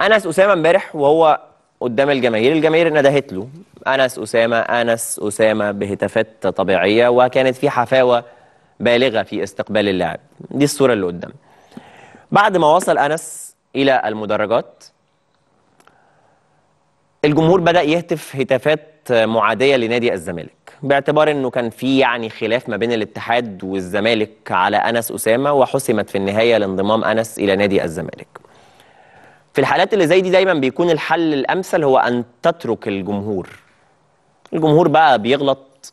انس اسامه امبارح وهو قدام الجماهير الجماهير ندهت له انس اسامه انس اسامه بهتافات طبيعيه وكانت في حفاوه بالغه في استقبال اللاعب دي الصوره اللي قدام بعد ما وصل انس الى المدرجات الجمهور بدا يهتف هتافات معاديه لنادي الزمالك باعتبار انه كان في يعني خلاف ما بين الاتحاد والزمالك على انس اسامه وحسمت في النهايه لانضمام انس الى نادي الزمالك في الحالات اللي زي دي دايما بيكون الحل الامثل هو ان تترك الجمهور الجمهور بقى بيغلط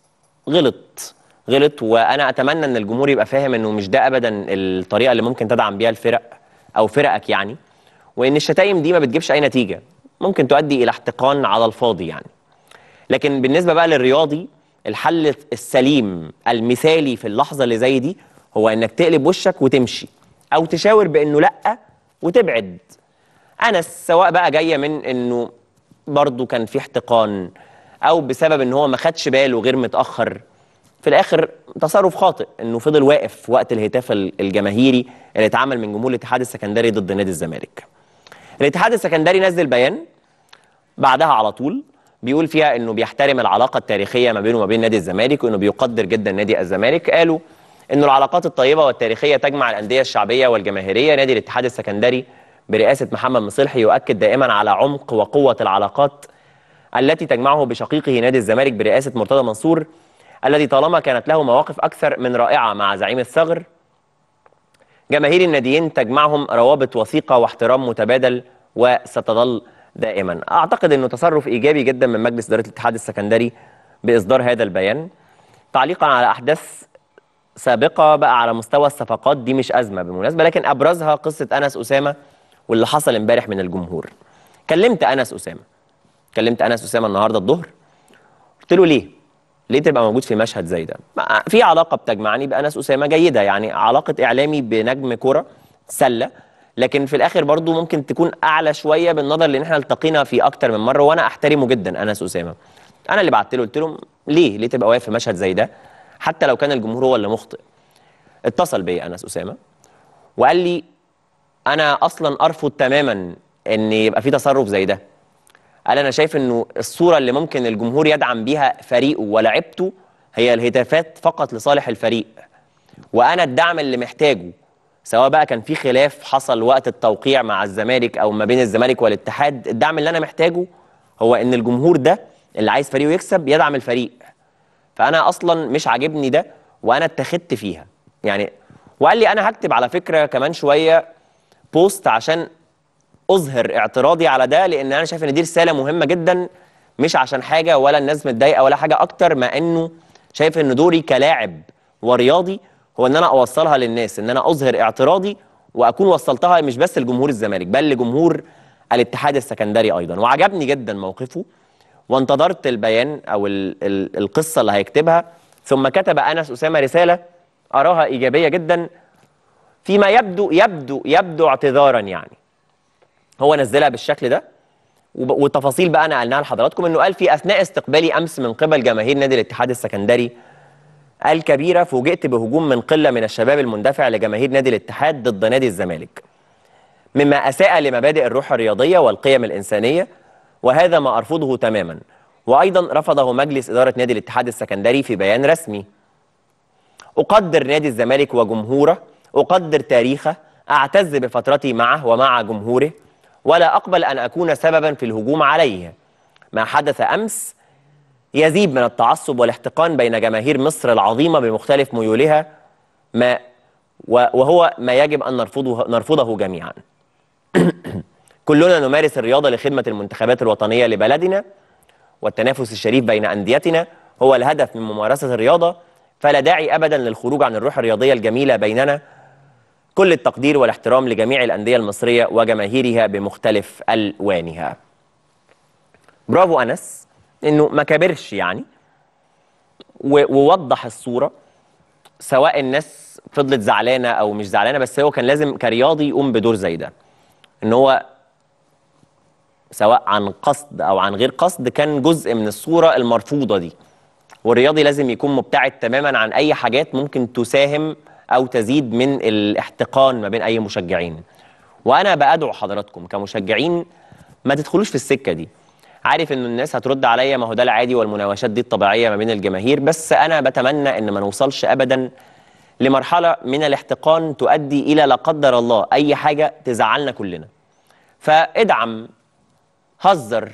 غلط غلط وانا اتمنى ان الجمهور يبقى فاهم انه مش ده ابدا الطريقه اللي ممكن تدعم بيها الفرق او فرقك يعني وان الشتايم دي ما بتجيبش اي نتيجه ممكن تؤدي الى احتقان على الفاضي يعني لكن بالنسبه بقى للرياضي الحل السليم المثالي في اللحظه اللي زي دي هو انك تقلب وشك وتمشي او تشاور بانه لا وتبعد انس سواء بقى جايه من انه برضه كان في احتقان او بسبب ان هو ما خدش باله غير متاخر في الاخر تصرف خاطئ انه فضل واقف وقت الهتاف الجماهيري اللي اتعمل من جمهور الاتحاد السكندري ضد نادي الزمالك الاتحاد السكندري نزل بيان بعدها على طول بيقول فيها انه بيحترم العلاقه التاريخيه ما بينه وما بين نادي الزمالك وانه بيقدر جدا نادي الزمالك قالوا انه العلاقات الطيبه والتاريخيه تجمع الانديه الشعبيه والجماهيريه نادي الاتحاد السكندري برئاسة محمد مصلحي يؤكد دائما على عمق وقوة العلاقات التي تجمعه بشقيقه نادي الزمالك برئاسة مرتضى منصور الذي طالما كانت له مواقف أكثر من رائعة مع زعيم الثغر جماهير الناديين تجمعهم روابط وثيقة واحترام متبادل وستظل دائما أعتقد أنه تصرف إيجابي جدا من مجلس إدارة الاتحاد السكندري بإصدار هذا البيان تعليقا على أحداث سابقة بقى على مستوى الصفقات دي مش أزمة بالمناسبة لكن أبرزها قصة أنس أسامة واللي حصل امبارح من الجمهور كلمت انس اسامه كلمت انس اسامه النهارده الظهر قلت له ليه ليه تبقى موجود في مشهد زي ده في علاقه بتجمعني بانس اسامه جيده يعني علاقه اعلامي بنجم كره سله لكن في الاخر برضو ممكن تكون اعلى شويه بالنظر لان احنا التقينا في اكتر من مره وانا احترمه جدا انس اسامه انا اللي بعت له قلت له ليه ليه تبقى واقف في مشهد زي ده حتى لو كان الجمهور هو اللي مخطئ اتصل بي انس اسامه وقال لي انا اصلا ارفض تماما ان يبقى في تصرف زي ده قال انا شايف انه الصوره اللي ممكن الجمهور يدعم بيها فريقه ولاعيبته هي الهتافات فقط لصالح الفريق وانا الدعم اللي محتاجه سواء بقى كان في خلاف حصل وقت التوقيع مع الزمالك او ما بين الزمالك والاتحاد الدعم اللي انا محتاجه هو ان الجمهور ده اللي عايز فريقه يكسب يدعم الفريق فانا اصلا مش عاجبني ده وانا اتخذت فيها يعني وقال لي انا هكتب على فكره كمان شويه بوست عشان اظهر اعتراضي على ده لان انا شايف ان دي رساله مهمه جدا مش عشان حاجه ولا الناس متضايقه ولا حاجه اكتر ما انه شايف ان دوري كلاعب ورياضي هو ان انا اوصلها للناس ان انا اظهر اعتراضي واكون وصلتها مش بس لجمهور الزمالك بل لجمهور الاتحاد السكندري ايضا وعجبني جدا موقفه وانتظرت البيان او القصه اللي هيكتبها ثم كتب انس اسامه رساله اراها ايجابيه جدا فيما يبدو يبدو يبدو اعتذارا يعني هو نزلها بالشكل ده والتفاصيل بقى نقلناها لحضراتكم انه قال في اثناء استقبالي امس من قبل جماهير نادي الاتحاد السكندري الكبيره فوجئت بهجوم من قله من الشباب المندفع لجماهير نادي الاتحاد ضد نادي الزمالك مما اساء لمبادئ الروح الرياضيه والقيم الانسانيه وهذا ما ارفضه تماما وايضا رفضه مجلس اداره نادي الاتحاد السكندري في بيان رسمي اقدر نادي الزمالك وجمهوره أقدر تاريخه أعتز بفترتي معه ومع جمهوره ولا أقبل أن أكون سببا في الهجوم عليه ما حدث أمس يزيد من التعصب والاحتقان بين جماهير مصر العظيمة بمختلف ميولها ما وهو ما يجب أن نرفضه, نرفضه جميعا كلنا نمارس الرياضة لخدمة المنتخبات الوطنية لبلدنا والتنافس الشريف بين أنديتنا هو الهدف من ممارسة الرياضة فلا داعي أبدا للخروج عن الروح الرياضية الجميلة بيننا كل التقدير والاحترام لجميع الأندية المصرية وجماهيرها بمختلف ألوانها برافو أنس إنه ما كبرش يعني ووضح الصورة سواء الناس فضلت زعلانة أو مش زعلانة بس هو كان لازم كرياضي يقوم بدور زي ده إن هو سواء عن قصد أو عن غير قصد كان جزء من الصورة المرفوضة دي والرياضي لازم يكون مبتعد تماما عن أي حاجات ممكن تساهم او تزيد من الاحتقان ما بين اي مشجعين وانا بادعو حضراتكم كمشجعين ما تدخلوش في السكه دي عارف ان الناس هترد عليا ما هو ده العادي والمناوشات دي الطبيعيه ما بين الجماهير بس انا بتمنى ان ما نوصلش ابدا لمرحله من الاحتقان تؤدي الى لا قدر الله اي حاجه تزعلنا كلنا فادعم هزر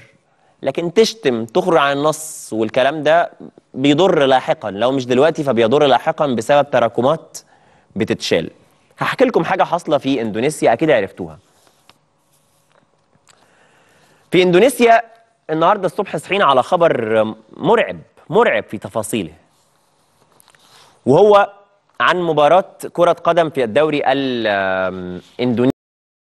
لكن تشتم تخرج عن النص والكلام ده بيضر لاحقا لو مش دلوقتي فبيضر لاحقا بسبب تراكمات بتتشال هحكي لكم حاجه حاصله في اندونيسيا اكيد عرفتوها في اندونيسيا النهارده الصبح صحينا على خبر مرعب مرعب في تفاصيله وهو عن مباراه كره قدم في الدوري الاندونيسي